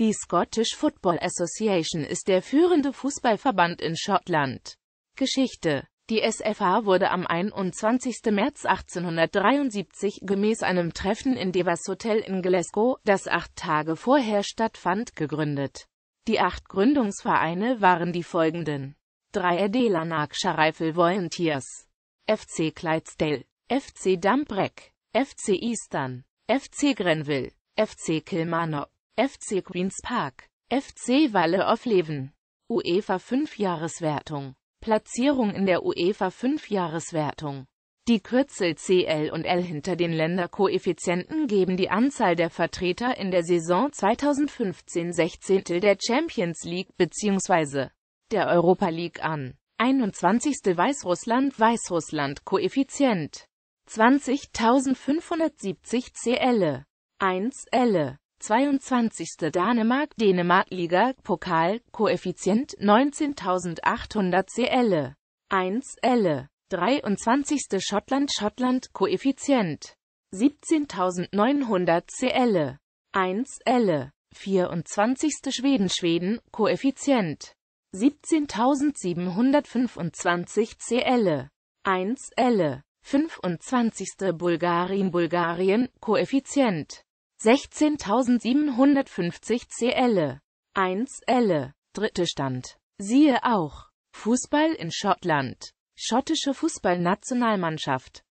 Die Scottish Football Association ist der führende Fußballverband in Schottland. Geschichte Die SFA wurde am 21. März 1873 gemäß einem Treffen in Devas Hotel in Glasgow, das acht Tage vorher stattfand, gegründet. Die acht Gründungsvereine waren die folgenden. 3 Delanarkshire Rifle Volunteers, FC Clydesdale, FC Dumbreck, FC Eastern, FC Grenville, FC Kilmarnock, FC Queen's Park, FC Walle of Leven, UEFA 5-Jahreswertung, Platzierung in der UEFA 5-Jahreswertung. Die Kürzel CL und L hinter den Länderkoeffizienten geben die Anzahl der Vertreter in der Saison 2015-16 der Champions League bzw. der Europa League an. 21. Weißrussland Weißrussland Koeffizient 20.570 CL 1 L 22. Dänemark Dänemark-Liga, Pokal, Koeffizient 19.800 CL. 1 L 23. Schottland Schottland Koeffizient 17.900 CL. 1 L 24. Schweden Schweden Koeffizient 17.725 CL. 1 L 25. Bulgarien Bulgarien Koeffizient 16.750 CL. 1 L. Dritte Stand. Siehe auch. Fußball in Schottland. Schottische Fußballnationalmannschaft.